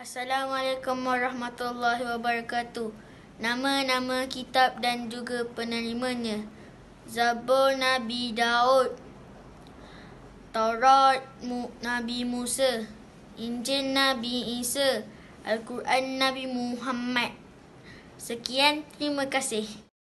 Assalamualaikum warahmatullahi wabarakatuh. Nama-nama kitab dan juga penerimanya. Zabur Nabi Daud. Taurat Nabi Musa. Injil Nabi Isa. Al-Quran Nabi Muhammad. Sekian, terima kasih.